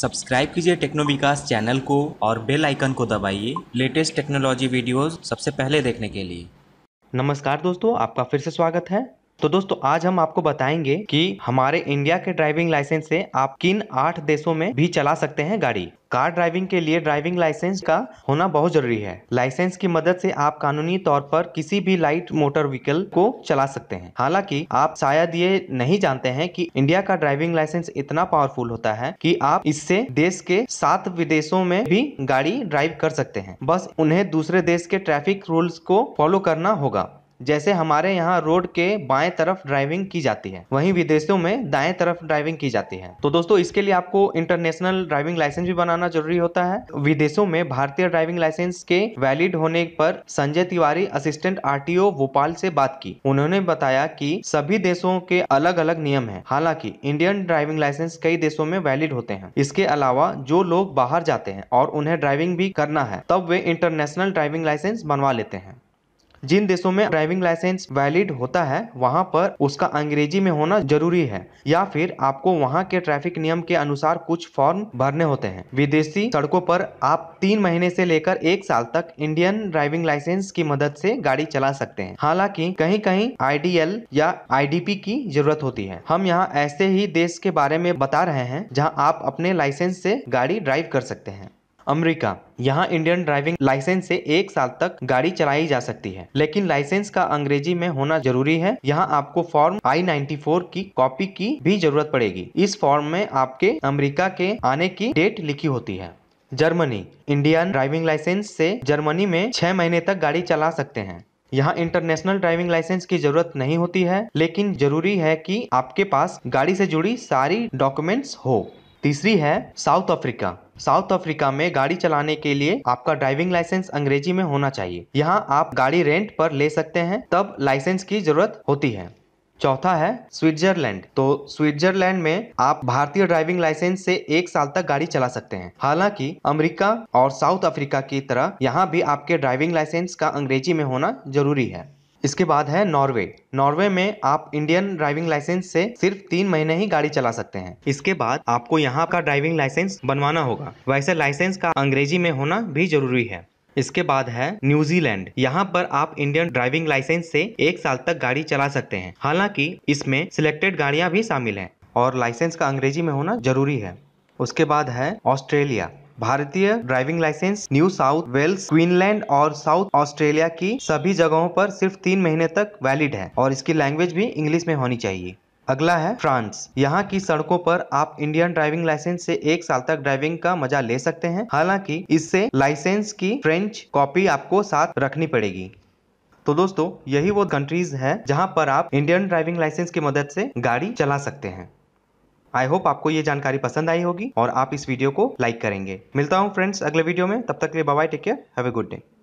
subscribe कीजिए techno विकास channel को और बेल आइकन को दबाइए लेटेस्ट टेक्नोलॉजी वीडियोस सबसे पहले देखने के लिए नमस्कार दोस्तों आपका फिर से स्वागत है तो दोस्तों आज हम आपको बताएंगे कि हमारे इंडिया के ड्राइविंग लाइसेंस से आप किन आठ देशों में भी चला सकते हैं गाड़ी कार ड्राइविंग के लिए ड्राइविंग लाइसेंस का होना बहुत जरूरी है लाइसेंस की मदद से आप कानूनी तौर पर किसी भी लाइट मोटर व्हीकल को चला सकते हैं हालांकि आप शायद ये नहीं जानते हैं कि इंडिया का ड्राइविंग लाइसेंस इतना पावरफुल होता है कि आप इससे देश के सात विदेशों में भी गाड़ी ड्राइव कर सकते हैं बस उन्हें दूसरे देश के ट्रैफिक रूल्स को फॉलो करना होगा जैसे हमारे यहाँ रोड के बाएं तरफ ड्राइविंग की जाती है वहीं विदेशों में दाएं तरफ ड्राइविंग की जाती है तो दोस्तों इसके लिए आपको इंटरनेशनल ड्राइविंग लाइसेंस भी बनाना जरूरी होता है विदेशों में भारतीय ड्राइविंग लाइसेंस के वैलिड होने पर संजय तिवारी असिस्टेंट आरटीओ भोपाल से बात की उन्होंने बताया कि सभी देशों के अलग अलग नियम है हालांकि इंडियन ड्राइविंग लाइसेंस कई देशों में वैलिड होते हैं इसके अलावा जो लोग बाहर जाते हैं और उन्हें ड्राइविंग भी करना है तब वे इंटरनेशनल ड्राइविंग लाइसेंस बनवा लेते हैं जिन देशों में ड्राइविंग लाइसेंस वैलिड होता है वहाँ पर उसका अंग्रेजी में होना जरूरी है या फिर आपको वहाँ के ट्रैफिक नियम के अनुसार कुछ फॉर्म भरने होते हैं विदेशी सड़कों पर आप तीन महीने से लेकर एक साल तक इंडियन ड्राइविंग लाइसेंस की मदद से गाड़ी चला सकते हैं हालांकि कहीं कहीं आई या आई की जरूरत होती है हम यहाँ ऐसे ही देश के बारे में बता रहे हैं जहाँ आप अपने लाइसेंस से गाड़ी ड्राइव कर सकते हैं अमेरिका यहाँ इंडियन ड्राइविंग लाइसेंस से एक साल तक गाड़ी चलाई जा सकती है लेकिन लाइसेंस का अंग्रेजी में होना जरूरी है यहाँ आपको फॉर्म आई नाइन्टी की कॉपी की भी जरूरत पड़ेगी इस फॉर्म में आपके अमेरिका के आने की डेट लिखी होती है जर्मनी इंडियन ड्राइविंग लाइसेंस से जर्मनी में छह महीने तक गाड़ी चला सकते हैं यहाँ इंटरनेशनल ड्राइविंग लाइसेंस की जरूरत नहीं होती है लेकिन जरूरी है कि आपके पास गाड़ी से जुड़ी सारी डॉक्यूमेंट्स हो तीसरी है साउथ अफ्रीका साउथ अफ्रीका में गाड़ी चलाने के लिए आपका ड्राइविंग लाइसेंस अंग्रेजी में होना चाहिए यहाँ आप गाड़ी रेंट पर ले सकते हैं तब लाइसेंस की जरूरत होती है चौथा है स्विट्जरलैंड तो स्विट्जरलैंड में आप भारतीय ड्राइविंग लाइसेंस से एक साल तक गाड़ी चला सकते हैं हालांकि अमेरिका और साउथ अफ्रीका की तरह यहाँ भी आपके ड्राइविंग लाइसेंस का अंग्रेजी में होना जरूरी है इसके बाद है नॉर्वे नॉर्वे में आप इंडियन ड्राइविंग लाइसेंस से सिर्फ तीन महीने ही गाड़ी चला सकते हैं इसके बाद आपको यहाँ का ड्राइविंग लाइसेंस बनवाना होगा वैसे लाइसेंस का अंग्रेजी में होना भी जरूरी है इसके बाद है न्यूजीलैंड यहाँ पर आप इंडियन ड्राइविंग लाइसेंस से एक साल तक गाड़ी चला सकते हैं हालांकि इसमें सिलेक्टेड गाड़ियाँ भी शामिल हैं और लाइसेंस का अंग्रेजी में होना जरूरी है उसके बाद है ऑस्ट्रेलिया भारतीय driving licence New South Wales Queensland और साउथ ऑस्ट्रेलिया की सभी जगहों पर सिर्फ तीन महीने तक वैलिड है और इसकी लैंग्वेज भी इंग्लिश में होनी चाहिए अगला है फ्रांस यहाँ की सड़कों पर आप इंडियन ड्राइविंग लाइसेंस से एक साल तक ड्राइविंग का मजा ले सकते हैं हालांकि इससे लाइसेंस की फ्रेंच कॉपी आपको साथ रखनी पड़ेगी तो दोस्तों यही वो कंट्रीज हैं जहाँ पर आप इंडियन ड्राइविंग लाइसेंस की मदद से गाड़ी चला सकते हैं आई होप आपको ये जानकारी पसंद आई होगी और आप इस वीडियो को लाइक करेंगे मिलता हूँ फ्रेंड्स अगले वीडियो में तब तक के लिए bye take care have a good day